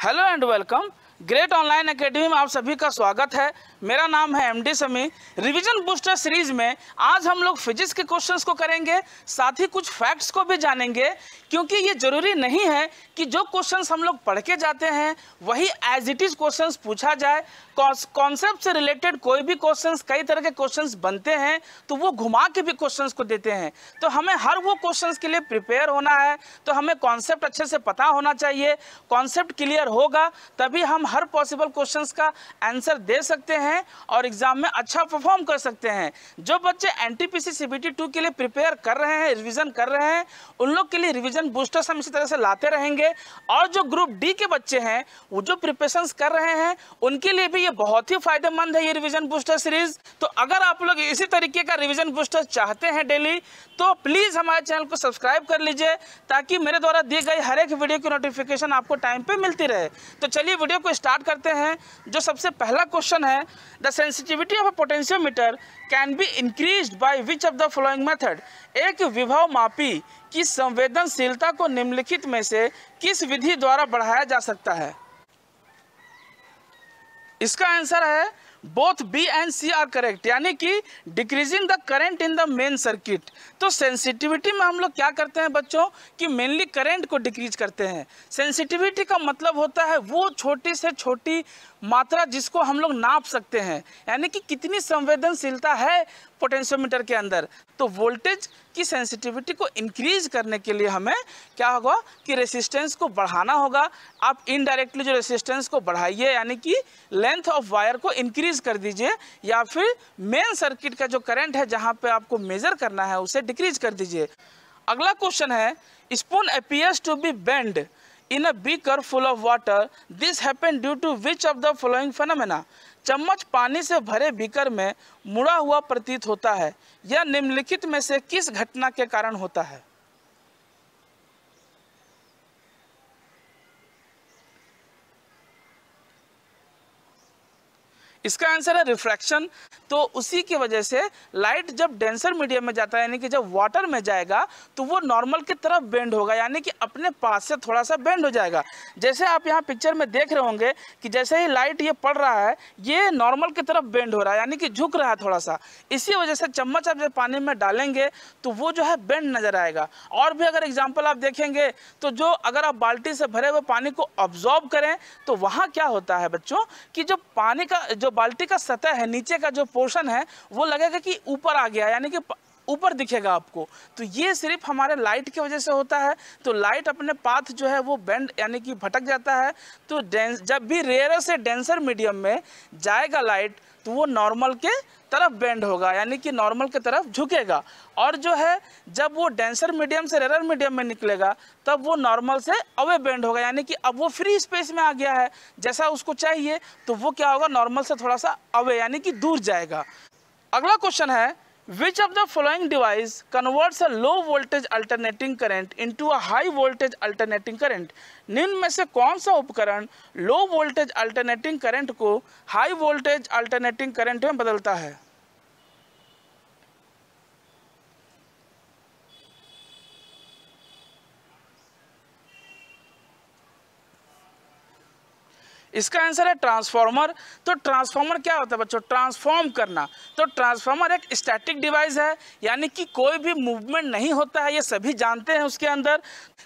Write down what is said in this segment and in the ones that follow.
Hello and welcome. Great online academy में आप सभी का स्वागत है मेरा नाम है एमडी समी रिवीजन बूस्टर सीरीज में आज हम लोग फिजिक्स के क्वेश्चंस को करेंगे साथ ही कुछ फैक्ट्स को भी जानेंगे क्योंकि ये जरूरी नहीं है कि जो क्वेश्चंस हम लोग पढ़ के जाते हैं वही एज इट इज क्वेश्चंस पूछा जाए कॉन्सेप्ट से रिलेटेड कोई भी क्वेश्चन कई तरह के क्वेश्चन बनते हैं तो वो घुमा के भी क्वेश्चन को देते हैं तो हमें हर वो क्वेश्चन के लिए प्रिपेयर होना है तो हमें कॉन्सेप्ट अच्छे से पता होना चाहिए कॉन्सेप्ट क्लियर होगा तभी हम हर पॉसिबल क्वेश्चन का आंसर दे सकते हैं और एग्ज़ाम में अच्छा परफॉर्म कर सकते हैं जो बच्चे एन टी पी के लिए प्रिपेयर कर रहे हैं रिविज़न कर रहे हैं उन लोग के लिए रिविज़न बूस्टर्स हम इसी तरह से लाते रहेंगे और जो ग्रुप डी के बच्चे हैं वो जो प्रिपरेशन कर रहे हैं उनके लिए भी ये बहुत ही फायदेमंद है ये रिविजन बूस्टर सीरीज तो अगर आप लोग इसी तरीके का रिविजन बूस्टर चाहते हैं डेली तो प्लीज़ हमारे चैनल को सब्सक्राइब कर लीजिए ताकि मेरे द्वारा दी गई हर एक वीडियो की नोटिफिकेशन आपको टाइम पे मिलती रहे तो चलिए वीडियो को स्टार्ट करते हैं जो सबसे पहला क्वेश्चन है the sensitivity of a potentiometer can be increase by which of the following method एक विभव मापी की संवेदनशीलता को निम्नलिखित में से किस विधि द्वारा बढ़ाया जा सकता है इसका आंसर है both B and C are correct यानी कि decreasing the current in the main circuit तो सेंसिटिविटी में हम लोग क्या करते हैं बच्चों कि मेनली करेंट को डिक्रीज करते हैं सेंसिटिविटी का मतलब होता है वो छोटी से छोटी मात्रा जिसको हम लोग नाप सकते हैं यानी कि कितनी संवेदनशीलता है पोटेंशियोमीटर के अंदर तो वोल्टेज की सेंसिटिविटी को इंक्रीज करने के लिए हमें क्या होगा कि रेसिस्टेंस को बढ़ाना होगा आप इनडायरेक्टली जो रेसिस्टेंस को बढ़ाइए यानी कि लेंथ ऑफ वायर को इंक्रीज कर दीजिए या फिर मेन सर्किट का जो करंट है जहाँ पे आपको मेजर करना है उसे डिक्रीज कर दीजिए अगला क्वेश्चन है spoon appears to be bend in a beaker full of water. This happened due to which of the following phenomena? चम्मच पानी से भरे बीकर में मुड़ा हुआ प्रतीत होता है यह निम्नलिखित में से किस घटना के कारण होता है इसका आंसर है रिफ्रैक्शन तो उसी की वजह से लाइट जब डेंसर मीडियम में जाता है यानी कि जब वाटर में जाएगा तो वो नॉर्मल की तरफ बेंड होगा यानी कि अपने पास से थोड़ा सा बेंड हो जाएगा जैसे आप यहाँ पिक्चर में देख रहे होंगे कि जैसे ही लाइट ये पड़ रहा है ये नॉर्मल की तरफ बेंड हो रहा है यानी कि झुक रहा है थोड़ा सा इसी वजह से चम्मच आप जब पानी में डालेंगे तो वो जो है बेंड नज़र आएगा और भी अगर एग्जाम्पल आप देखेंगे तो जो अगर आप बाल्टी से भरे हुए पानी को ऑब्जॉर्ब करें तो वहाँ क्या होता है बच्चों की जो पानी का जो बाल्टी का सतह है नीचे का जो पोर्शन है वो लगेगा कि ऊपर आ गया यानी कि ऊपर दिखेगा आपको तो ये सिर्फ हमारे लाइट की वजह से होता है तो लाइट अपने पाथ जो है वो बैंड यानी कि भटक जाता है तो जब भी रेयर से डेंसर मीडियम में जाएगा लाइट तो वो नॉर्मल के तरफ बेंड होगा यानी कि नॉर्मल के तरफ झुकेगा और जो है जब वो डेंसर मीडियम से रेरर मीडियम में निकलेगा तब वो नॉर्मल से अवे बेंड होगा यानी कि अब वो फ्री स्पेस में आ गया है जैसा उसको चाहिए तो वो क्या होगा नॉर्मल से थोड़ा सा अवे यानी कि दूर जाएगा अगला क्वेश्चन है which of the following device converts a low voltage alternating current to a high voltage alternating current निम्न में से कौन सा उपकरण लो वोल्टेज अल्टरनेटिंग करंट को हाई वोल्टेज अल्टरनेटिंग करंट में बदलता है इसका आंसर है ट्रांसफार्मर तो ट्रांसफार्मर क्या होता है बच्चों ट्रांसफॉर्म करना तो ट्रांसफार्मर एक स्टैटिक डिवाइस है यानी कि कोई भी मूवमेंट नहीं होता है ये सभी जानते हैं उसके अंदर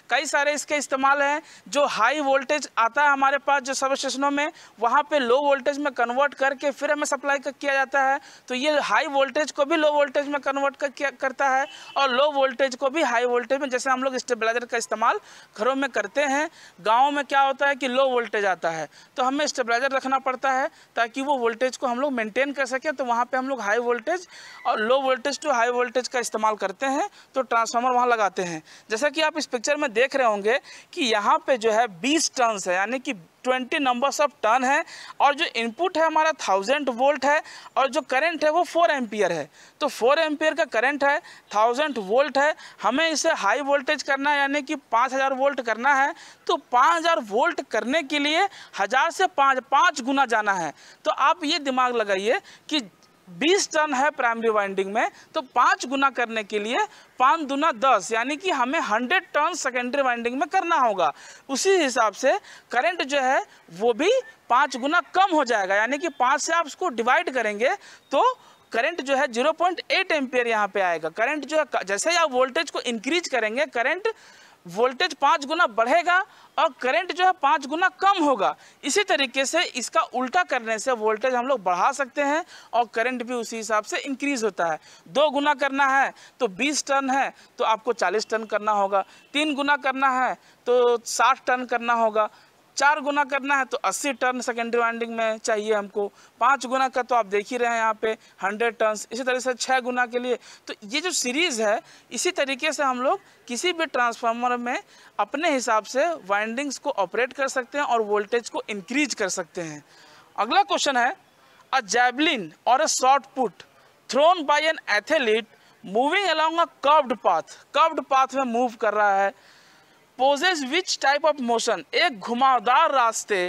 कई सारे इसके इस्तेमाल हैं जो हाई वोल्टेज आता है हमारे पास जो सब स्टेशनों में वहाँ पे लो वोल्टेज में कन्वर्ट करके फिर हमें सप्लाई किया जाता है तो ये हाई वोल्टेज को भी लो वोल्टेज में कन्वर्ट कर, करता है और लो वोल्टेज को भी हाई वोल्टेज में जैसे हम लोग स्टेबलाइजर का इस्तेमाल घरों में करते हैं गाँव में क्या होता है कि लो वोल्टेज आता है तो हमें स्टेबलाइजर रखना पड़ता है ताकि वो वोल्टेज को हम लोग मेनटेन कर सकें तो वहाँ पर हम लोग हाई वोल्टेज और low voltage to high voltage का इस्तेमाल करते हैं तो ट्रांसफार्मर वहाँ लगाते हैं जैसा कि आप इस पिक्चर में में देख रहे होंगे कि यहाँ पे जो है 20 टन है यानी कि 20 नंबर्स ऑफ टन है और जो इनपुट है हमारा थाउजेंड वोल्ट है और जो करंट है वो फोर एम्पियर है तो फोर एम्पियर का करंट है थाउजेंड वोल्ट है हमें इसे हाई वोल्टेज करना है यानी कि पाँच हज़ार वोल्ट करना है तो पाँच हज़ार वोल्ट करने के लिए हज़ार से पाँच पाँच गुना जाना है तो आप ये दिमाग लगाइए कि 20 टन है प्राइमरी वाइंडिंग में तो पाँच गुना करने के लिए पाँच दुना दस यानी कि हमें 100 टन सेकेंडरी वाइंडिंग में करना होगा उसी हिसाब से करंट जो है वो भी पाँच गुना कम हो जाएगा यानी कि पाँच से आप उसको डिवाइड करेंगे तो करंट जो है 0.8 पॉइंट एम्पियर यहाँ पर आएगा करंट जो है जैसे ही आप वोल्टेज को इंक्रीज करेंगे करंट वोल्टेज पाँच गुना बढ़ेगा और करंट जो है पाँच गुना कम होगा इसी तरीके से इसका उल्टा करने से वोल्टेज हम लोग बढ़ा सकते हैं और करंट भी उसी हिसाब से इंक्रीज होता है दो गुना करना है तो बीस टन है तो आपको चालीस टन करना होगा तीन गुना करना है तो साठ टन करना होगा चार गुना करना है तो 80 टर्न सेकेंडरी वाइंडिंग में चाहिए हमको पाँच गुना का तो आप देख ही रहे हैं यहाँ पे 100 टर्न इसी तरह से छः गुना के लिए तो ये जो सीरीज़ है इसी तरीके से हम लोग किसी भी ट्रांसफार्मर में अपने हिसाब से वाइंडिंग्स को ऑपरेट कर सकते हैं और वोल्टेज को इंक्रीज कर सकते हैं अगला क्वेश्चन है अ जैबलिन और a shot put thrown by an athlete moving along a curved path curved path में मूव कर रहा है poses which type of motion एक घुमावदार रास्ते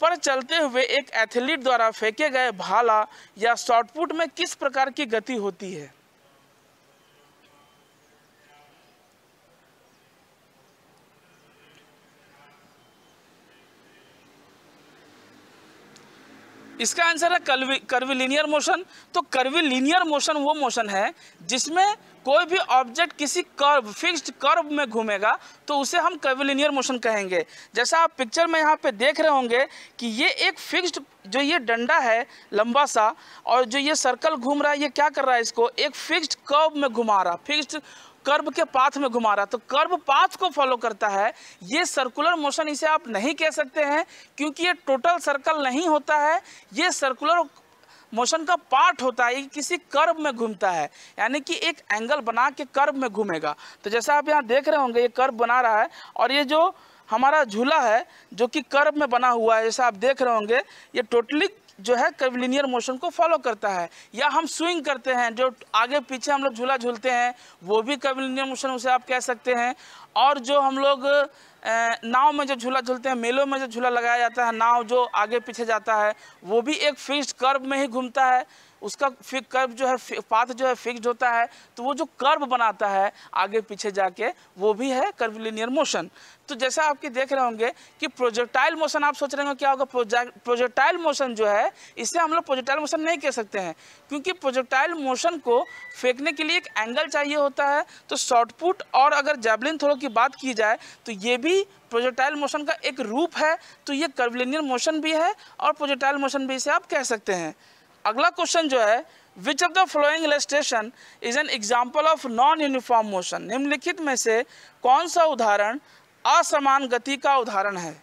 पर चलते हुए एक एथलीट द्वारा फेंके गए भाला या शॉर्टपुट में किस प्रकार की गति होती है इसका आंसर है लीनियर मोशन तो कर्विलीनियर मोशन वो मोशन है जिसमें कोई भी ऑब्जेक्ट किसी कर्व फिक्स्ड कर्व में घूमेगा तो उसे हम कर्वलिनियर मोशन कहेंगे जैसा आप पिक्चर में यहाँ पे देख रहे होंगे कि ये एक फिक्स्ड जो ये डंडा है लंबा सा और जो ये सर्कल घूम रहा है ये क्या कर रहा है इसको एक फिक्स्ड कर्व में घुमा रहा फिक्स्ड कर्व के पाथ में घुमा रहा तो कर्व पाथ को फॉलो करता है ये सर्कुलर मोशन इसे आप नहीं कह सकते हैं क्योंकि ये टोटल सर्कल नहीं होता है ये सर्कुलर मोशन का पार्ट होता है किसी कर्व में घूमता है यानी कि एक एंगल बना के कर्व में घूमेगा तो जैसा आप यहाँ देख रहे होंगे ये कर्व बना रहा है और ये जो हमारा झूला है जो कि कर्व में बना हुआ है जैसा आप देख रहे होंगे ये टोटली जो है कर्विलिनियर मोशन को फॉलो करता है या हम स्विंग करते हैं जो आगे पीछे हम लोग झूला झूलते हैं वो भी कर्विलिनियर मोशन उसे आप कह सकते हैं और जो हम लोग नाव में जो झूला झूलते हैं मेलों में जो झूला लगाया जाता है नाव जो आगे पीछे जाता है वो भी एक फिक्स कर्व में ही घूमता है उसका फिक कर्व जो है पाथ जो है फिक्स होता है तो वो जो कर्व बनाता है आगे पीछे जाके वो भी है कर्वलिनियर मोशन तो जैसा आपके देख रहे होंगे कि प्रोजेक्टाइल मोशन आप सोच रहे होंगे क्या होगा प्रोजेक्टाइल मोशन जो है इसे हम लोग प्रोजेक्टाइल मोशन नहीं कह सकते हैं क्योंकि प्रोजेक्टाइल मोशन को फेंकने के लिए एक एंगल चाहिए होता है तो शॉर्टपुट और अगर जैवलिन थ्रो की बात की जाए तो ये भी प्रोजेक्टाइल मोशन का एक रूप है तो ये कर्वलिनियर मोशन भी है और प्रोजेक्टाइल मोशन भी इसे आप कह सकते हैं अगला क्वेश्चन जो है which of the following illustration is an example of non uniform motion निम्नलिखित में से कौन सा उदाहरण असमान गति का उदाहरण है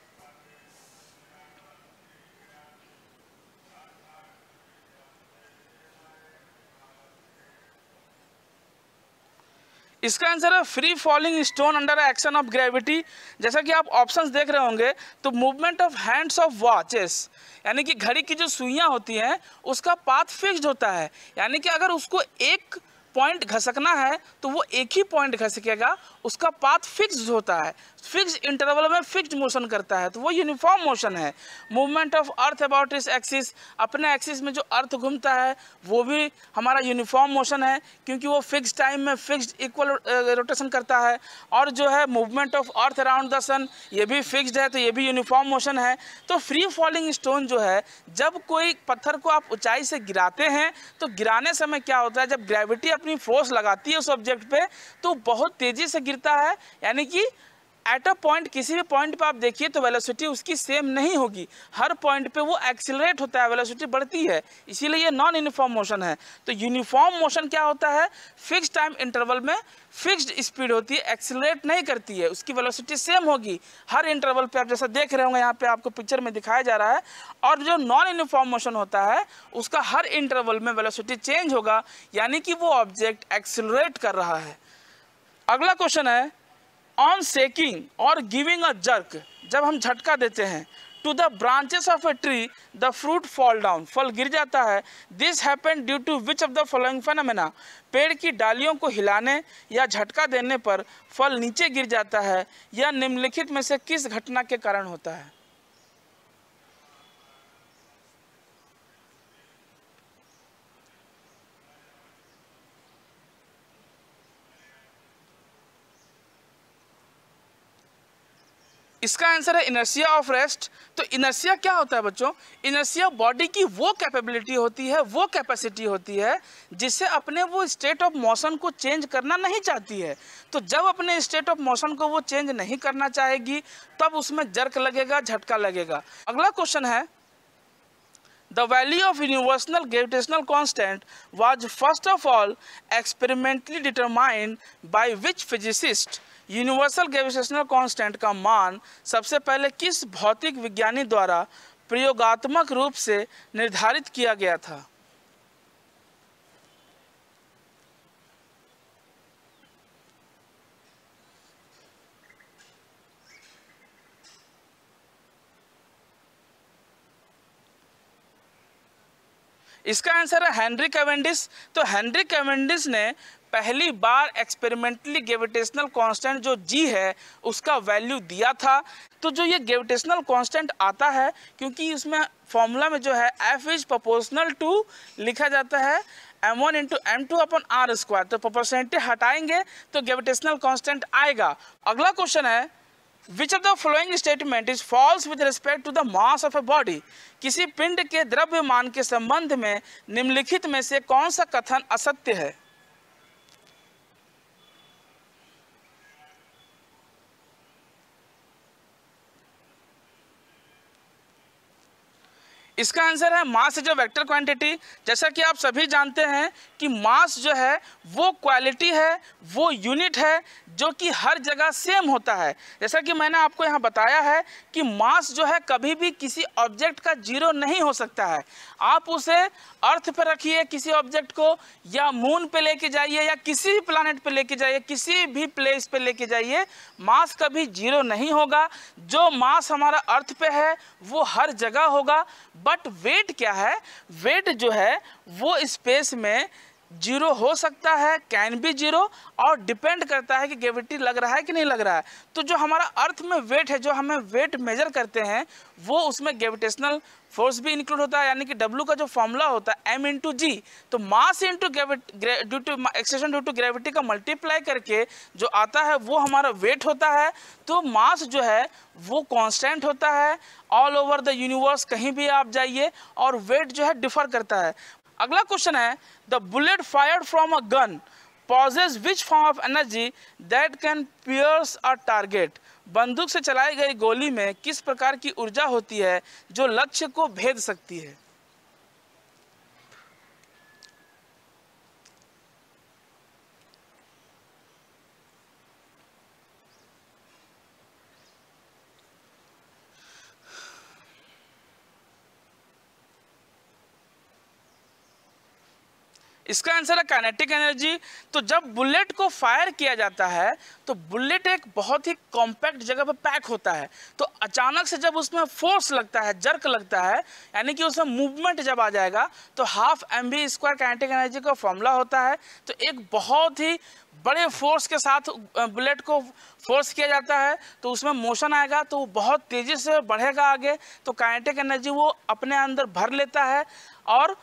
इसका आंसर है free falling stone under action of gravity जैसा कि आप ऑप्शंस देख रहे होंगे तो movement of hands of watches यानी कि घड़ी की जो सुइयां होती हैं उसका पाथ फिक्स्ड होता है यानी कि अगर उसको एक पॉइंट घसकना है तो वो एक ही पॉइंट घसकेगा उसका पाथ फिक्स होता है फिक्स इंटरवल में फिक्स मोशन करता है तो वो यूनिफॉर्म मोशन है movement of earth about its axis अपने एक्सिस में जो अर्थ घूमता है वो भी हमारा यूनिफॉर्म मोशन है क्योंकि वो फिक्स टाइम में फिक्स इक्वल रोटेशन करता है और जो है movement of earth around the sun ये भी फिक्सड है तो ये भी यूनिफॉर्म मोशन है तो फ्री फॉलिंग स्टोन जो है जब कोई पत्थर को आप ऊंचाई से गिराते हैं तो गिराने समय क्या होता है जब ग्रेविटी अपनी फोर्स लगाती है उस ऑब्जेक्ट पर तो बहुत तेज़ी से गिरता है यानी कि एट अ पॉइंट किसी भी पॉइंट पे आप देखिए तो वेलोसिटी उसकी सेम नहीं होगी हर पॉइंट पे वो एक्सिलरेट होता है वेलोसिटी बढ़ती है इसीलिए ये नॉन यूनिफॉर्म मोशन है तो यूनिफॉर्म मोशन क्या होता है फिक्स टाइम इंटरवल में फिक्स्ड स्पीड होती है एक्सिलरेट नहीं करती है उसकी वेलोसिटी सेम होगी हर इंटरवल पे आप जैसा देख रहे होंगे यहाँ पे आपको पिक्चर में दिखाया जा रहा है और जो नॉन यूनिफॉर्म मोशन होता है उसका हर इंटरवल में वेलोसिटी चेंज होगा यानी कि वो ऑब्जेक्ट एक्सिलरेट कर रहा है अगला क्वेश्चन है ऑन सेकिंग और गिविंग अ जर्क जब हम झटका देते हैं to the branches of a tree the fruit fall down फल गिर जाता है this happen due to which of the following phenomena पेड़ की डालियों को हिलाने या झटका देने पर फल नीचे गिर जाता है या निम्नलिखित में से किस घटना के कारण होता है इसका आंसर है इनर्सिया ऑफ रेस्ट तो इनर्सिया क्या होता है बच्चों इनर्सिया बॉडी की वो कैपेबिलिटी होती है वो कैपेसिटी होती है जिससे अपने वो स्टेट ऑफ मोशन को चेंज करना नहीं चाहती है तो जब अपने स्टेट ऑफ मोशन को वो चेंज नहीं करना चाहेगी तब उसमें जर्क लगेगा झटका लगेगा अगला क्वेश्चन है the value of universal gravitational constant was first of all experimentally determined by which physicist universal gravitational constant का मान सबसे पहले किस भौतिक विज्ञानी द्वारा प्रयोगात्मक रूप से निर्धारित किया गया था इसका आंसर है हेनरी कैवेंडिस तो हेनरी कैवेंडिस ने पहली बार एक्सपेरिमेंटली ग्रेविटेशनल कांस्टेंट जो जी है उसका वैल्यू दिया था तो जो ये ग्रेविटेशनल कांस्टेंट आता है क्योंकि इसमें फॉर्मूला में जो है एफ इज प्रोपोर्शनल टू लिखा जाता है M one into M two upon R square तो प्रपोर्शनलिटी हटाएंगे तो ग्रेविटेशनल कॉन्स्टेंट आएगा अगला क्वेश्चन है which of the following statement is false with respect to the mass of a body किसी पिंड के द्रव्यमान के संबंध में निम्नलिखित में से कौन सा कथन असत्य है इसका आंसर है mass is a vector quantity जैसा कि आप सभी जानते हैं कि मास जो है वो क्वालिटी है वो यूनिट है जो कि हर जगह सेम होता है जैसा कि मैंने आपको यहाँ बताया है कि मास जो है कभी भी किसी ऑब्जेक्ट का जीरो नहीं हो सकता है आप उसे अर्थ पर रखिए किसी ऑब्जेक्ट को या मून पे लेके जाइए या किसी भी प्लानट पे लेके जाइए किसी भी प्लेस पे लेके जाइए मास कभी जीरो नहीं होगा जो मास हमारा अर्थ पे है वो हर जगह होगा बट वेट क्या है वेट जो है वो स्पेस में जीरो हो सकता है कैन भी जीरो और डिपेंड करता है कि ग्रेविटी लग रहा है कि नहीं लग रहा है तो जो हमारा अर्थ में वेट है जो हमें वेट मेजर करते हैं वो उसमें ग्रेविटेशनल फोर्स भी इंक्लूड होता है यानी कि डब्ल्यू का जो फॉर्मूला होता है एम इंटू जी तो mass into due to acceleration due to gravity का मल्टीप्लाई करके जो आता है वो हमारा वेट होता है तो मास जो है वो कॉन्स्टेंट होता है ऑल ओवर द यूनिवर्स कहीं भी आप जाइए और वेट जो है डिफर करता है अगला क्वेश्चन है the bullet fired from a gun poses which form of energy that can pierce a target बंदूक से चलाई गई गोली में किस प्रकार की ऊर्जा होती है जो लक्ष्य को भेद सकती है इसका आंसर है काइनेटिक एनर्जी तो जब बुलेट को फायर किया जाता है तो बुलेट एक बहुत ही कॉम्पैक्ट जगह पर पैक होता है तो अचानक से जब उसमें फोर्स लगता है जर्क लगता है यानी कि उसमें मूवमेंट जब आ जाएगा तो half M V square kinetic energy का फॉर्मूला होता है तो एक बहुत ही बड़े फोर्स के साथ बुलेट को फोर्स किया जाता है तो उसमें मोशन आएगा तो वो बहुत तेज़ी से बढ़ेगा आगे तो काइनेटिक एनर्जी वो अपने अंदर भर लेता है और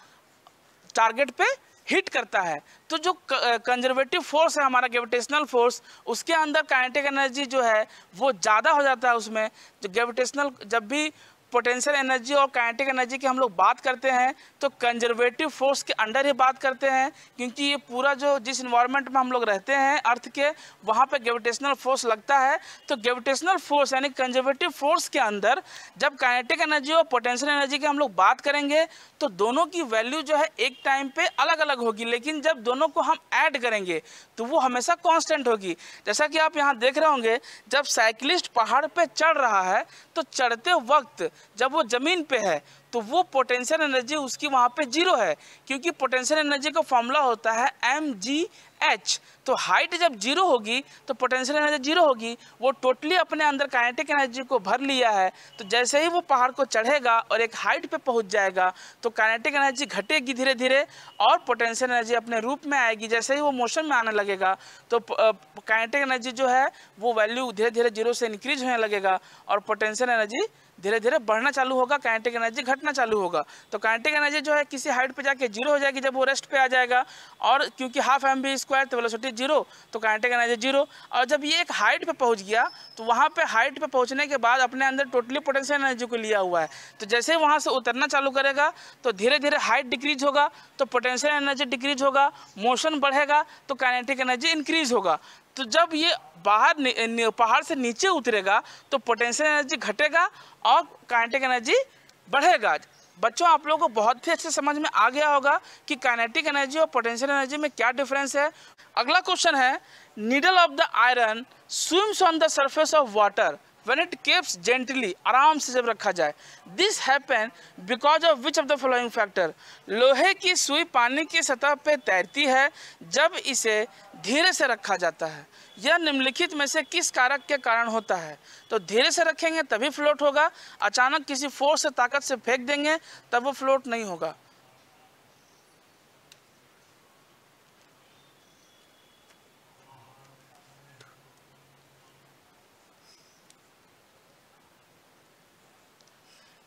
टारगेट पर हिट करता है तो जो कंजर्वेटिव फोर्स है हमारा ग्रेविटेशनल फोर्स उसके अंदर काइनेटिक एनर्जी जो है वो ज़्यादा हो जाता है उसमें जो तो ग्रेविटेशनल जब भी पोटेंशियल एनर्जी और काइनेटिक एनर्जी की हम लोग बात करते हैं तो कंजर्वेटिव फोर्स के अंडर ही बात करते हैं क्योंकि ये पूरा जो जिस इन्वायरमेंट में हम लोग रहते हैं अर्थ के वहाँ पे ग्रेविटेशनल फोर्स लगता है तो ग्रेविटेशनल फोर्स यानी कंजर्वेटिव फोर्स के अंदर जब काइनेटिक एनर्जी और पोटेंशियल एनर्जी की हम लोग बात करेंगे तो दोनों की वैल्यू जो है एक टाइम पर अलग अलग होगी लेकिन जब दोनों को हम ऐड करेंगे तो वो हमेशा कॉन्स्टेंट होगी जैसा कि आप यहाँ देख रहे होंगे जब साइकिलिस्ट पहाड़ पर चढ़ रहा है तो चढ़ते वक्त जब वो ज़मीन पे है तो वो पोटेंशियल एनर्जी उसकी वहाँ पे जीरो है क्योंकि पोटेंशियल एनर्जी का फॉर्मूला होता है एम जी एच तो हाइट जब जीरो होगी तो पोटेंशियल एनर्जी जीरो होगी वो टोटली अपने अंदर काइनेटिक एनर्जी को भर लिया है तो जैसे ही वो पहाड़ को चढ़ेगा और एक हाइट पे पहुंच जाएगा तो काइनेटिक एनर्जी घटेगी धीरे धीरे और पोटेंशियल एनर्जी अपने रूप में आएगी जैसे ही वो मोशन में आने लगेगा तो काइनेटिक एनर्जी जो है वो वैल्यू धीरे धीरे जीरो से इंक्रीज होने लगेगा और पोटेंशियल एनर्जी धीरे धीरे बढ़ना चालू होगा काइनेटिक एनर्जी घटना चालू होगा तो काइनेटिक एनर्जी जो है किसी हाइट पे जाके जीरो हो जाएगी जब वो रेस्ट पे आ जाएगा और क्योंकि हाफ एम बी स्क्वायर तो वेलोसिटी जीरो तो काइनेटिक एनर्जी जीरो और जब ये एक हाइट पे पहुंच गया तो वहाँ पे हाइट पे पहुँचने के बाद अपने अंदर टोटली पोटेंशियल एनर्जी को लिया हुआ है तो जैसे ही वहाँ से उतरना चालू करेगा तो धीरे धीरे हाइट डिक्रीज होगा तो पोटेंशियल एनर्जी डिक्रीज होगा मोशन बढ़ेगा तो काइनेटिक एनर्जी इंक्रीज होगा तो जब ये बाहर पहाड़ से नीचे उतरेगा तो पोटेंशियल एनर्जी घटेगा और काइनेटिक एनर्जी बढ़ेगा बच्चों आप लोगों को बहुत ही अच्छे समझ में आ गया होगा कि काइनेटिक एनर्जी और पोटेंशियल एनर्जी में क्या डिफरेंस है अगला क्वेश्चन है needle of the iron swims on the surface of water when it kept gently आराम से जब रखा जाए this happen because of which of the following factor लोहे की सुई पानी की सतह पर तैरती है जब इसे धीरे से रखा जाता है यह निम्नलिखित में से किस कारक के कारण होता है तो धीरे से रखेंगे तभी फ्लोट होगा अचानक किसी फोर्स से ताकत से फेंक देंगे तब वो फ्लोट नहीं होगा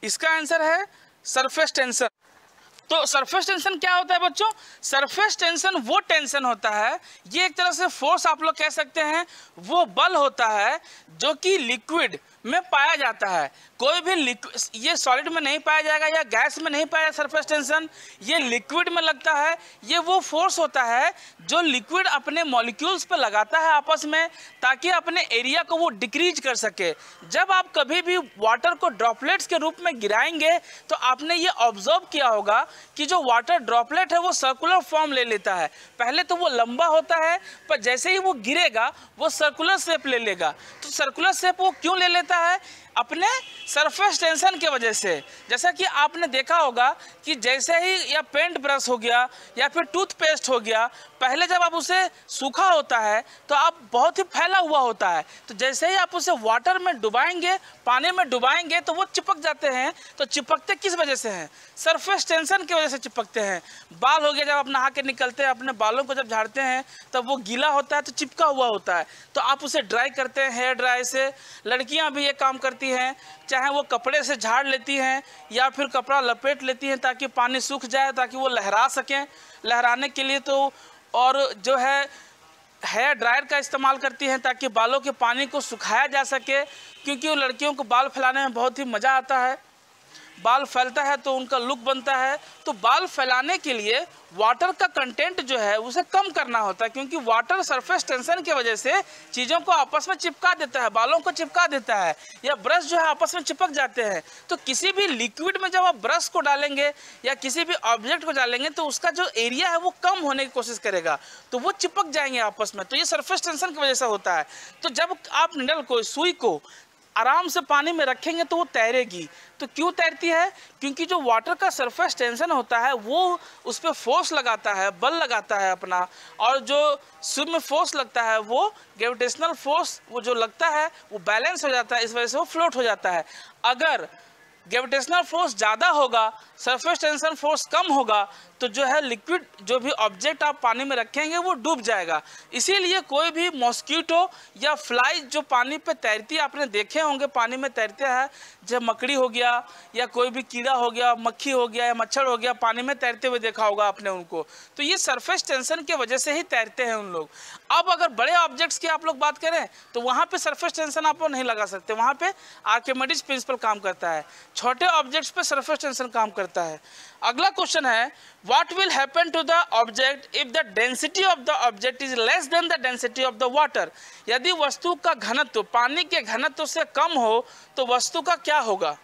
इसका आंसर है सरफेस टेंशन तो सरफेस टेंशन क्या होता है बच्चों सरफेस टेंशन वो टेंशन होता है ये एक तरह से फोर्स आप लोग कह सकते हैं वो बल होता है जो कि लिक्विड में पाया जाता है कोई भी लिक्विड ये सॉलिड में नहीं पाया जाएगा या गैस में नहीं पाया सरफेस टेंशन ये लिक्विड में लगता है ये वो फोर्स होता है जो लिक्विड अपने मॉलिक्यूल्स पर लगाता है आपस में ताकि अपने एरिया को वो डिक्रीज कर सके जब आप कभी भी वाटर को ड्रॉपलेट्स के रूप में गिराएंगे तो आपने ये ऑब्जर्व किया होगा कि जो वाटर ड्रॉपलेट है वो सर्कुलर फॉर्म ले लेता है पहले तो वो लंबा होता है पर जैसे ही वो गिरेगा वो सर्कुलर शेप ले लेगा तो सर्कुलर शेप वो क्यों ले लेता ever अपने सरफेस टेंशन की वजह से जैसा कि आपने देखा होगा कि जैसे ही या पेंट ब्रश हो गया या फिर टूथपेस्ट हो गया पहले जब आप उसे सूखा होता है तो आप बहुत ही फैला हुआ होता है तो जैसे ही आप उसे वाटर में डुबाएंगे पानी में डुबाएंगे तो वो चिपक जाते हैं तो चिपकते किस वजह से हैं सरफेस टेंशन की वजह से चिपकते हैं बाल हो गया जब आप नहा के निकलते हैं अपने बालों को जब झाड़ते हैं तब वो गीला होता है तो चिपका हुआ होता है तो आप उसे ड्राई करते हैं हेयर ड्राई से लड़कियाँ भी ये काम करती हैं चाहे वो कपड़े से झाड़ लेती हैं या फिर कपड़ा लपेट लेती हैं ताकि पानी सूख जाए ताकि वो लहरा सकें लहराने के लिए तो और जो है हेयर ड्रायर का इस्तेमाल करती हैं ताकि बालों के पानी को सुखाया जा सके क्योंकि वो लड़कियों को बाल फैलाने में बहुत ही मज़ा आता है बाल फैलता है तो उनका लुक बनता है तो बाल फैलाने के लिए वाटर का कंटेंट जो है उसे कम करना होता है क्योंकि वाटर सरफेस टेंशन की वजह से चीज़ों को आपस में चिपका देता है बालों को चिपका देता है या ब्रश जो है आपस में चिपक जाते हैं तो किसी भी लिक्विड में जब आप ब्रश को डालेंगे या किसी भी ऑब्जेक्ट को डालेंगे तो उसका जो एरिया है वो कम होने की कोशिश करेगा तो वो चिपक जाएंगे आपस में तो ये सर्फेस टेंशन की वजह से होता है तो जब आप निडल को सुई को आराम से पानी में रखेंगे तो वो तैरेगी तो क्यों तैरती है क्योंकि जो वाटर का सरफेस टेंशन होता है वो उस पर फोर्स लगाता है बल लगाता है अपना और जो स्विम में फोर्स लगता है वो ग्रेविटेशनल फोर्स वो जो लगता है वो बैलेंस हो जाता है इस वजह से वो फ्लोट हो जाता है अगर ग्रेविटेशनल फोर्स ज़्यादा होगा सरफेस टेंशन फोर्स कम होगा तो जो है लिक्विड जो भी ऑब्जेक्ट आप पानी में रखेंगे वो डूब जाएगा इसीलिए कोई भी मॉस्क्यूटो या फ्लाई जो पानी पे तैरती आपने देखे होंगे पानी में तैरते हैं जब मकड़ी हो गया या कोई भी कीड़ा हो गया मक्खी हो गया या मच्छर हो गया पानी में तैरते हुए देखा होगा आपने उनको तो ये सरफेस टेंशन की वजह से ही तैरते हैं उन लोग अब अगर बड़े ऑब्जेक्ट्स की आप लोग बात करें तो वहाँ पे सरफेस टेंशन आप नहीं लगा सकते वहाँ पे आर्क्योमेटिक्स प्रिंसिपल काम करता है छोटे ऑब्जेक्ट्स पे सरफेस टेंशन काम करता है अगला क्वेश्चन है what will happen to the object if the density of the object is less than the density of the water यदि वस्तु का घनत्व पानी के घनत्व से कम हो तो वस्तु का क्या होगा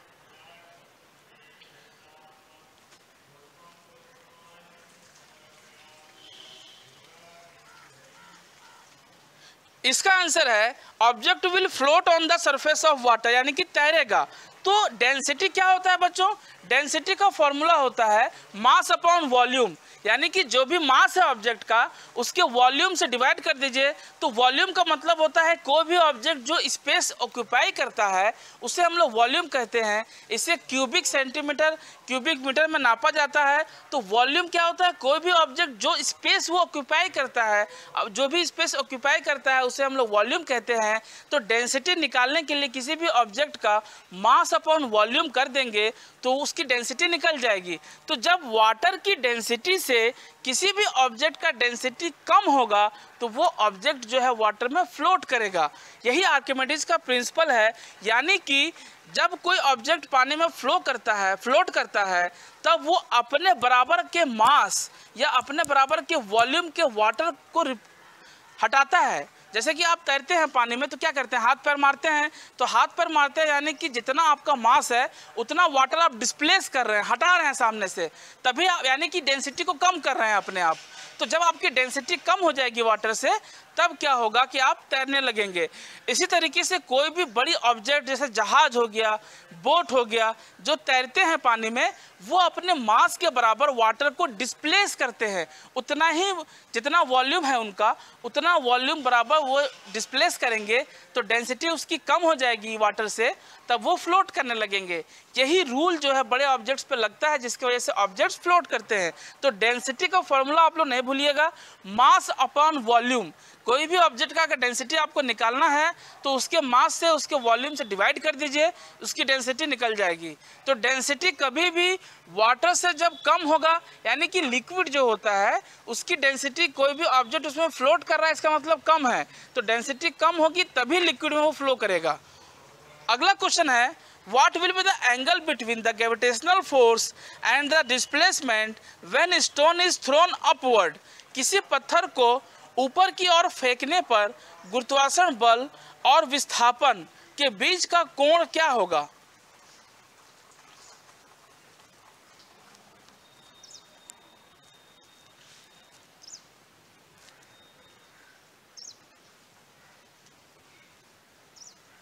इसका आंसर है object will float on the surface of water यानी कि तैरेगा तो डेंसिटी क्या होता है बच्चों डेंसिटी का फॉर्मूला होता है मास अपॉन वॉल्यूम यानी कि जो भी मास है ऑब्जेक्ट का उसके वॉल्यूम से डिवाइड कर दीजिए तो वॉल्यूम का मतलब होता है कोई भी ऑब्जेक्ट जो स्पेस ऑक्यूपाई करता है उसे हम लोग वॉल्यूम कहते हैं इसे क्यूबिक सेंटीमीटर क्यूबिक मीटर में नापा जाता है तो वॉल्यूम क्या होता है कोई भी ऑब्जेक्ट जो स्पेस वो ऑक्यूपाई करता है अब जो भी स्पेस ऑक्यूपाई करता है उसे हम लोग वॉल्यूम कहते हैं तो डेंसिटी निकालने के लिए किसी भी ऑब्जेक्ट का मास अपॉन वॉल्यूम कर देंगे तो उसकी डेंसिटी निकल जाएगी तो जब वाटर की डेंसिटी से किसी भी ऑब्जेक्ट का डेंसिटी कम होगा तो वो ऑब्जेक्ट जो है वाटर में फ्लोट करेगा यही आर्क्यूमेटिक्स का प्रिंसिपल है यानी कि जब कोई ऑब्जेक्ट पानी में फ्लो करता है फ्लोट करता है तब वो अपने बराबर के मास या अपने बराबर के वॉल्यूम के वाटर को हटाता है जैसे कि आप तैरते हैं पानी में तो क्या करते हैं हाथ पैर मारते हैं तो हाथ पैर मारते हैं यानी कि जितना आपका मास है उतना वाटर आप डिस्प्लेस कर रहे हैं हटा रहे हैं सामने से तभी आप यानी कि डेंसिटी को कम कर रहे हैं अपने आप तो जब आपकी डेंसिटी कम हो जाएगी वाटर से तब क्या होगा कि आप तैरने लगेंगे इसी तरीके से कोई भी बड़ी ऑब्जेक्ट जैसे जहाज हो गया बोट हो गया जो तैरते हैं पानी में वो अपने मास के बराबर वाटर को डिस्प्लेस करते हैं उतना ही जितना वॉल्यूम है उनका उतना वॉल्यूम बराबर वो डिस्प्लेस करेंगे तो डेंसिटी उसकी कम हो जाएगी वाटर से तब वो फ्लोट करने लगेंगे यही रूल जो है बड़े ऑब्जेक्ट्स पे लगता है जिसकी वजह से ऑब्जेक्ट्स फ्लोट करते हैं तो डेंसिटी का फॉर्मूला आप लोग नहीं भूलिएगा मास अपॉन वॉल्यूम कोई भी ऑब्जेक्ट का अगर डेंसिटी आपको निकालना है तो उसके मास से उसके वॉल्यूम से डिवाइड कर दीजिए उसकी डेंसिटी निकल जाएगी तो डेंसिटी कभी भी वाटर से जब कम होगा यानी कि लिक्विड जो होता है उसकी डेंसिटी कोई भी ऑब्जेक्ट उसमें फ्लोट कर रहा है इसका मतलब कम है तो डेंसिटी कम होगी तभी लिक्विड में वो फ्लो करेगा अगला क्वेश्चन है what will be the angle between the gravitational force and the displacement when stone is thrown upward किसी पत्थर को ऊपर की ओर फेंकने पर गुरुत्वाकर्षण बल और विस्थापन के बीच का कोण क्या होगा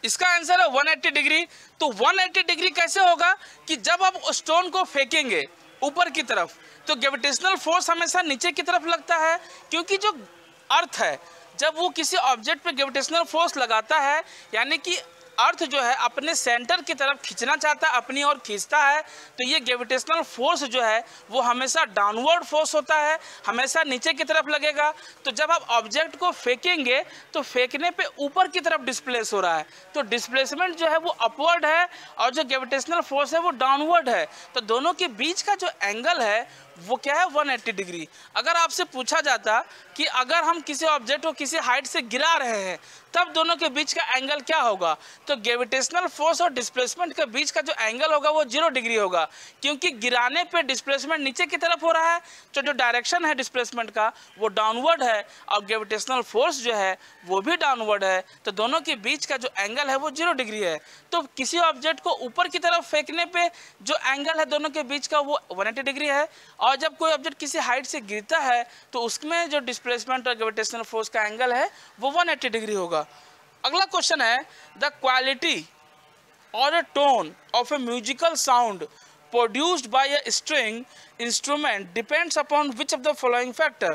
इसका आंसर है 180 डिग्री तो 180 डिग्री कैसे होगा कि जब आप स्टोन को फेंकेंगे ऊपर की तरफ तो ग्रेविटेशनल फोर्स हमेशा नीचे की तरफ लगता है क्योंकि जो अर्थ है जब वो किसी ऑब्जेक्ट पे ग्रेविटेशनल फोर्स लगाता है यानी कि अर्थ जो है अपने सेंटर की तरफ खींचना चाहता है अपनी ओर खींचता है तो ये ग्रेविटेशनल फोर्स जो है वो हमेशा डाउनवर्ड फोर्स होता है हमेशा नीचे की तरफ लगेगा तो जब आप ऑब्जेक्ट को फेंकेंगे तो फेंकने पे ऊपर की तरफ डिस्प्लेस हो रहा है तो डिस्प्लेसमेंट जो है वो अपवर्ड है और जो ग्रेविटेशनल फोर्स है वो डाउनवर्ड है तो दोनों के बीच का जो एंगल है वो क्या है 180 डिग्री अगर आपसे पूछा जाता कि अगर हम किसी ऑब्जेक्ट को किसी हाइट से गिरा रहे हैं तब दोनों के बीच का एंगल क्या होगा तो ग्रेविटेशनल फोर्स और डिस्प्लेसमेंट के बीच का जो एंगल होगा वो जीरो डिग्री होगा क्योंकि गिराने पे डिस्प्लेसमेंट नीचे की तरफ हो रहा है तो जो डायरेक्शन है डिस्प्लेसमेंट का वो डाउनवर्ड है और ग्रेविटेशनल फोर्स जो है वो भी डाउनवर्ड है तो दोनों के बीच का जो एंगल है वो जीरो डिग्री है तो किसी ऑब्जेक्ट को ऊपर की तरफ फेंकने पर जो एंगल है दोनों के बीच का वो वन डिग्री है और जब कोई ऑब्जेक्ट किसी हाइट से गिरता है तो उसमें जो डिस्प्लेसमेंट और ग्रेविटेशनल फोर्स का एंगल है वो 180 डिग्री होगा अगला क्वेश्चन है द क्वालिटी और a tone of a musical sound produced by a string instrument depends upon which of the following factor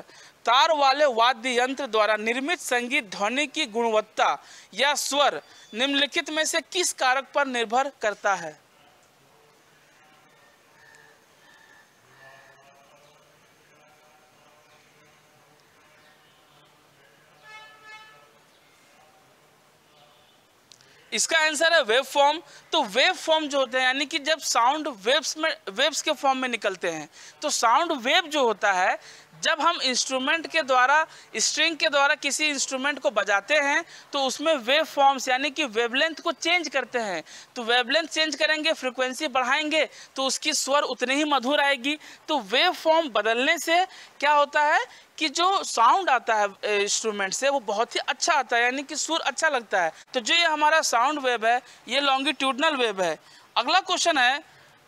तार वाले वाद्य यंत्र द्वारा निर्मित संगीत ध्वनि की गुणवत्ता या स्वर निम्नलिखित में से किस कारक पर निर्भर करता है इसका आंसर है वेव फॉर्म तो वेव फॉर्म जो होते हैं यानी कि जब साउंड वेव्स में वेव्स के फॉर्म में निकलते हैं तो साउंड वेव जो होता है जब हम इंस्ट्रूमेंट के द्वारा स्ट्रिंग के द्वारा किसी इंस्ट्रूमेंट को बजाते हैं तो उसमें वेव फॉर्म्स यानी कि वेवलेंथ को चेंज करते हैं तो वेवलेंथ चेंज करेंगे फ्रिक्वेंसी बढ़ाएंगे तो उसकी स्वर उतनी ही मधुर आएगी तो वेव फॉर्म बदलने से क्या होता है कि जो साउंड आता है इंस्ट्रूमेंट से वो बहुत ही अच्छा आता है यानी कि सुर अच्छा लगता है तो जो ये हमारा साउंड वेव है ये लॉन्गिट्यूडनल वेव है अगला क्वेश्चन है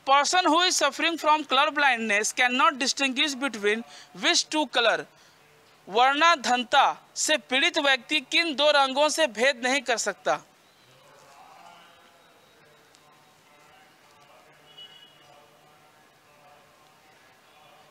person who is suffering from color blindness cannot distinguish between which two color वर्णाधनता से पीड़ित व्यक्ति किन दो रंगों से भेद नहीं कर सकता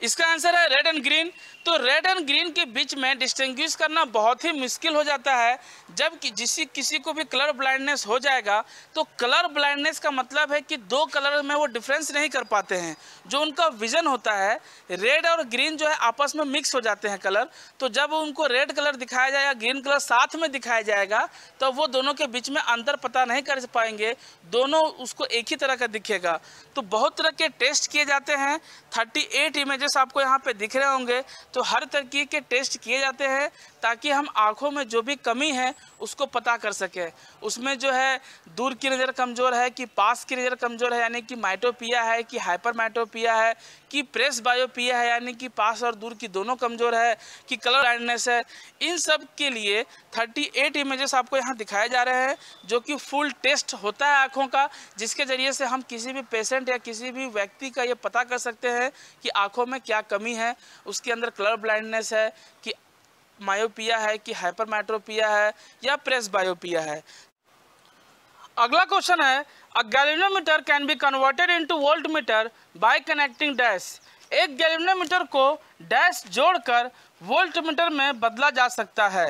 इसका आंसर है रेड एंड ग्रीन तो रेड एंड ग्रीन के बीच में डिस्टिंग्विश करना बहुत ही मुश्किल हो जाता है जब कि किसी को भी कलर ब्लाइंडनेस हो जाएगा तो कलर ब्लाइंडनेस का मतलब है कि दो कलर में वो डिफरेंस नहीं कर पाते हैं जो उनका विजन होता है रेड और ग्रीन जो है आपस में मिक्स हो जाते हैं कलर तो जब उनको रेड कलर दिखाया जाए या ग्रीन कलर साथ में दिखाया जाएगा तो वो दोनों के बीच में अंतर पता नहीं कर पाएंगे दोनों उसको एक ही तरह का दिखेगा तो बहुत तरह के टेस्ट किए जाते हैं थर्टी एट इमेजेस आपको यहाँ पर दिख रहे होंगे तो हर तरीके के टेस्ट किए जाते हैं ताकि हम आँखों में जो भी कमी है उसको पता कर सकें उसमें जो है दूर की नज़र कमज़ोर है कि पास की नज़र कमज़ोर है यानी कि माइटोपिया है कि हाइपर माइटोपिया है कि प्रेस बायोपिया है यानी कि पास और दूर की दोनों कमज़ोर है कि कलर ब्लाइंडनेस है इन सब के लिए 38 इमेजेस आपको यहाँ दिखाए जा रहे हैं जो कि फुल टेस्ट होता है आँखों का जिसके ज़रिए से हम किसी भी पेशेंट या किसी भी व्यक्ति का ये पता कर सकते हैं कि आँखों में क्या कमी है उसके अंदर कलर ब्लाइंडनेस है कि मायोपिया है कि हाइपर माइट्रोपिया है या प्रेस बायोपिया है अगला क्वेश्चन है a galvanometer can be converted into meter by connecting dash एक गैल्वेनोमीटर को डैश जोड़कर वोल्ट मीटर में बदला जा सकता है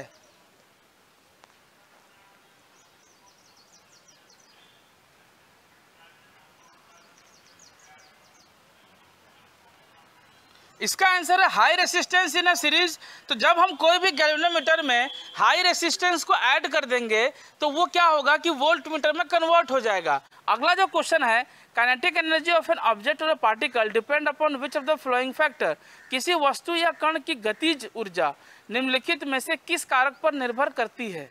इसका आंसर है high resistance in a series तो जब हम कोई भी गैल्वेनोमीटर में हाई रेसिस्टेंस को ऐड कर देंगे तो वो क्या होगा कि वोल्ट मीटर में कन्वर्ट हो जाएगा अगला जो क्वेश्चन है kinetic energy of an object और particle depend upon which of the following factor किसी वस्तु या कण की गतिज ऊर्जा निम्नलिखित में से किस कारक पर निर्भर करती है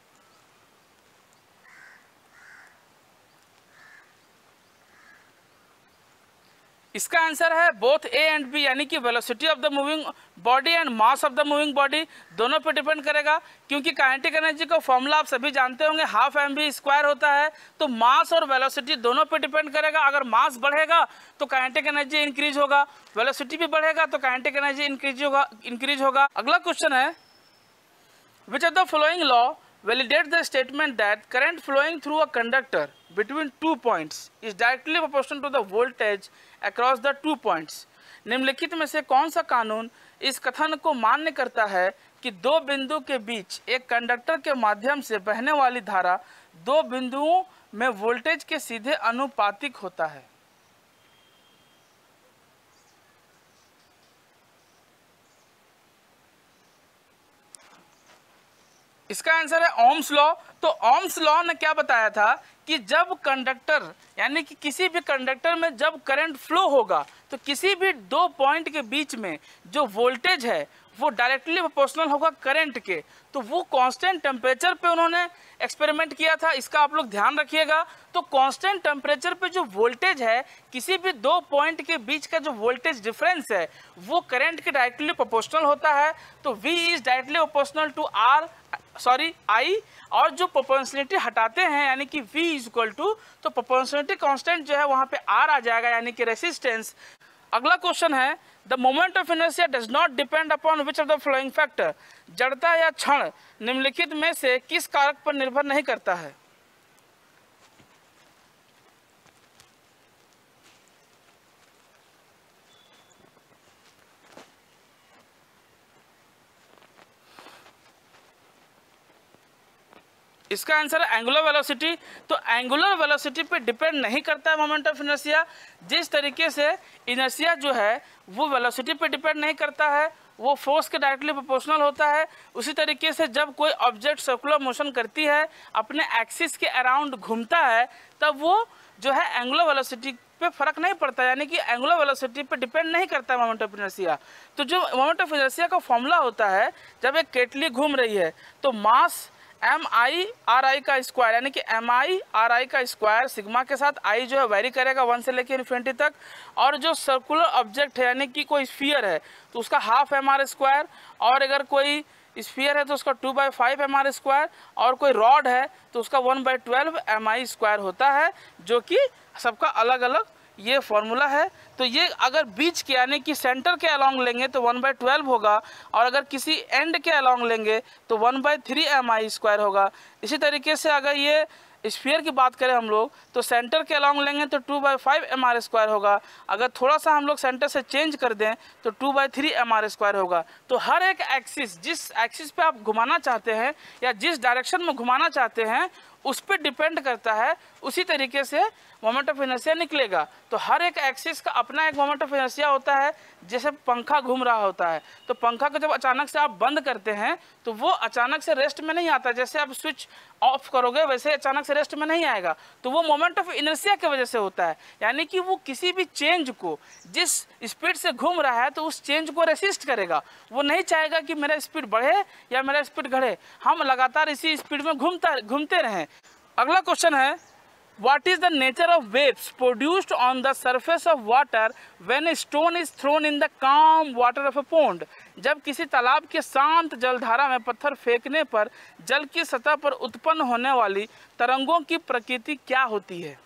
इसका आंसर है बोथ ए एंड बी यानी कि velocity of the moving body and mass of the moving body दोनों पे डिपेंड करेगा क्योंकि काइनेटिक एनर्जी का फॉर्मूला आप सभी जानते होंगे हाफ एम बी स्क्वायर होता है तो मास और वेलोसिटी दोनों पे डिपेंड करेगा अगर मास बढ़ेगा तो काइनेटिक एनर्जी इंक्रीज होगा वेलोसिटी भी बढ़ेगा तो काइनेटिक एनर्जी इंक्रीज होगा इंक्रीज होगा अगला क्वेश्चन है which are the following law validate the statement that current flowing through a conductor between two points is directly proportional to the voltage across the two points निम्नलिखित में से कौन सा कानून इस कथन को मान्य करता है कि दो बिंदु के बीच एक कंडक्टर के माध्यम से बहने वाली धारा दो बिंदुओं में वोल्टेज के सीधे अनुपातिक होता है इसका आंसर है ओम्स लॉ तो ओम्स लॉ ने क्या बताया था कि जब कंडक्टर यानी कि किसी भी कंडक्टर में जब करंट फ्लो होगा तो किसी भी दो पॉइंट के बीच में जो वोल्टेज है वो डायरेक्टली प्रोपोर्शनल होगा करंट के तो वो कांस्टेंट टेम्परेचर पे उन्होंने एक्सपेरिमेंट किया था इसका आप लोग ध्यान रखिएगा तो कांस्टेंट टेम्परेचर पे जो वोल्टेज है किसी भी दो पॉइंट के बीच का जो वोल्टेज डिफरेंस है वो करंट के डायरेक्टली प्रोपोर्शनल होता है तो V is directly proportional to R sorry I और जो प्रोपोर्शनलिटी हटाते हैं यानी कि वी इज इक्वल टू तो प्रोपोर्शनलिटी कांस्टेंट जो है वहां पे आर आ जाएगा यानी कि रेसिस्टेंस अगला क्वेश्चन है the moment of inertia does not depend upon which of the following factor जड़ता या क्षण निम्नलिखित में से किस कारक पर निर्भर नहीं करता है इसका आंसर है एंगुलर वेलोसिटी तो एंगुलर वेलोसिटी पे डिपेंड नहीं करता है मोमेंट ऑफ इनर्सिया जिस तरीके से इनर्सिया जो है वो वेलोसिटी पे डिपेंड नहीं करता है वो फोर्स के डायरेक्टली प्रोपोर्शनल होता है उसी तरीके से जब कोई ऑब्जेक्ट सर्कुलर मोशन करती है अपने एक्सिस के अराउंड घूमता है तब वो जो है एंगुलर वेलोसिटी पे फर्क नहीं पड़ता यानी कि एंगुलर वेलोसिटी पे डिपेंड नहीं करता है मोमेंट ऑफ इनर्सिया तो जो मोमेंट ऑफ इनर्सिया का फॉर्मूला होता है जब एक केटली घूम रही है तो मास एम आई आर आई का स्क्वायर यानी कि एम आई आर आई का स्क्वायर सिग्मा के साथ आई जो है वेरी करेगा वन से लेकर इन्फिनिटी तक और जो सर्कुलर ऑब्जेक्ट है यानी कि कोई स्फीयर है तो उसका हाफ एम आर स्क्वायर और अगर कोई स्फीयर है तो उसका two by five M R square और कोई रॉड है तो उसका one by twelve M I square होता है जो कि सबका अलग अलग ये फॉर्मूला है तो ये अगर बीच के यानी कि सेंटर के अलोंग लेंगे तो वन बाई ट्वेल्व होगा और अगर किसी एंड के अलोंग लेंगे तो one by three M I square होगा इसी तरीके से अगर ये स्फीयर की बात करें हम लोग तो सेंटर के अलॉन्ग लेंगे तो two by five M R square होगा अगर थोड़ा सा हम लोग सेंटर से चेंज कर दें तो two by three M R square होगा तो हर एक एक्सिस जिस एक्सिस पे आप घुमाना चाहते हैं या जिस डायरेक्शन में घुमाना चाहते हैं उस पर डिपेंड करता है उसी तरीके से मोमेंट ऑफ इनर्सिया निकलेगा तो हर एक एक्सिस का अपना एक मोमेंट ऑफ इनर्सिया होता है जैसे पंखा घूम रहा होता है तो पंखा को जब अचानक से आप बंद करते हैं तो वो अचानक से रेस्ट में नहीं आता जैसे आप स्विच ऑफ करोगे वैसे अचानक से रेस्ट में नहीं आएगा तो वो मोमेंट ऑफ इनर्सिया की वजह से होता है यानी कि वो किसी भी चेंज को जिस स्पीड से घूम रहा है तो उस चेंज को रेसिस्ट करेगा वो नहीं चाहेगा कि मेरा स्पीड बढ़े या मेरा स्पीड घटे हम लगातार इसी स्पीड में घूमता घूमते रहें अगला क्वेश्चन है what is the nature of waves produced on the surface of water when a stone is thrown in the calm water of a pond जब किसी तालाब के शांत जलधारा में पत्थर फेंकने पर जल की सतह पर उत्पन्न होने वाली तरंगों की प्रकृति क्या होती है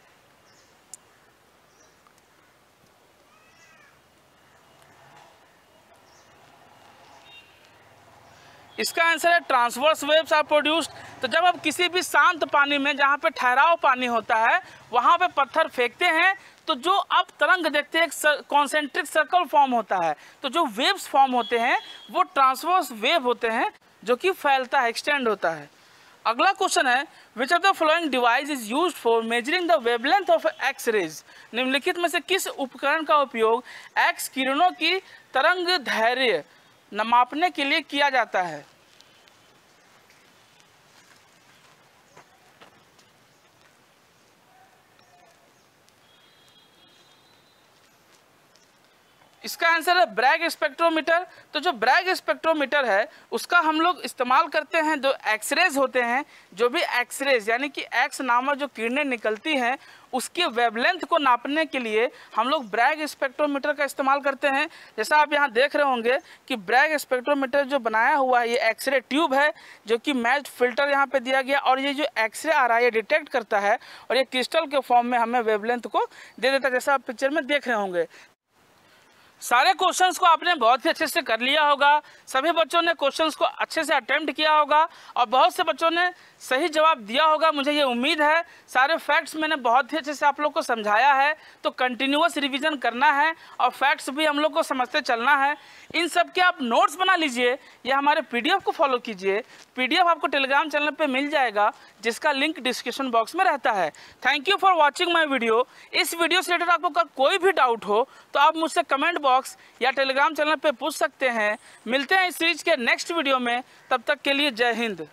इसका आंसर है ट्रांसवर्स वेव्स आर प्रोड्यूस्ड तो जब आप किसी भी शांत पानी में जहाँ पे ठहराव पानी होता है वहाँ पे पत्थर फेंकते हैं तो जो आप तरंग देखते हैं एक कॉन्सेंट्रिक सर्कल फॉर्म होता है तो जो वेव्स फॉर्म होते हैं वो ट्रांसवर्स वेव होते हैं जो कि फैलता है एक्सटेंड होता है अगला क्वेश्चन है which of the following device is use for measuring the wavelength of X rays निम्नलिखित में से किस उपकरण का उपयोग एक्स किरणों की तरंग धैर्य नमापने के लिए किया जाता है इसका आंसर है ब्रैग स्पेक्ट्रोमीटर तो जो ब्रैग स्पेक्ट्रोमीटर है उसका हम लोग इस्तेमाल करते हैं जो एक्सरेज होते हैं जो भी एक्सरेज यानी कि एक्स नामक जो किरणें निकलती हैं उसके वेवलेंथ को नापने के लिए हम लोग ब्रैग स्पेक्ट्रोमीटर का इस्तेमाल करते हैं जैसा आप यहाँ देख रहे होंगे कि ब्रैग स्पेक्ट्रोमीटर जो बनाया हुआ है ये एक्सरे ट्यूब है जो कि मैच फिल्टर यहाँ पर दिया गया और ये जो एक्सरे आ रहा है ये डिटेक्ट करता है और ये क्रिस्टल के फॉर्म में हमें वेवलेंथ को दे देता है जैसा आप पिक्चर में देख रहे होंगे सारे क्वेश्चंस को आपने बहुत ही अच्छे से कर लिया होगा सभी बच्चों ने क्वेश्चंस को अच्छे से अटेम्प्ट किया होगा और बहुत से बच्चों ने सही जवाब दिया होगा मुझे ये उम्मीद है सारे फैक्ट्स मैंने बहुत ही अच्छे से आप लोग को समझाया है तो कंटिन्यूस रिवीजन करना है और फैक्ट्स भी हम लोग को समझते चलना है इन सब के आप नोट्स बना लीजिए या हमारे पी को फॉलो कीजिए पी आपको टेलीग्राम चैनल पर मिल जाएगा जिसका लिंक डिस्क्रिप्शन बॉक्स में रहता है thank you for watching my video इस वीडियो से रिलेटेड आपको कोई भी डाउट हो तो आप मुझसे कमेंट बॉक्स या टेलीग्राम चैनल पर पूछ सकते हैं मिलते हैं इस सीरीज के नेक्स्ट वीडियो में तब तक के लिए जय हिंद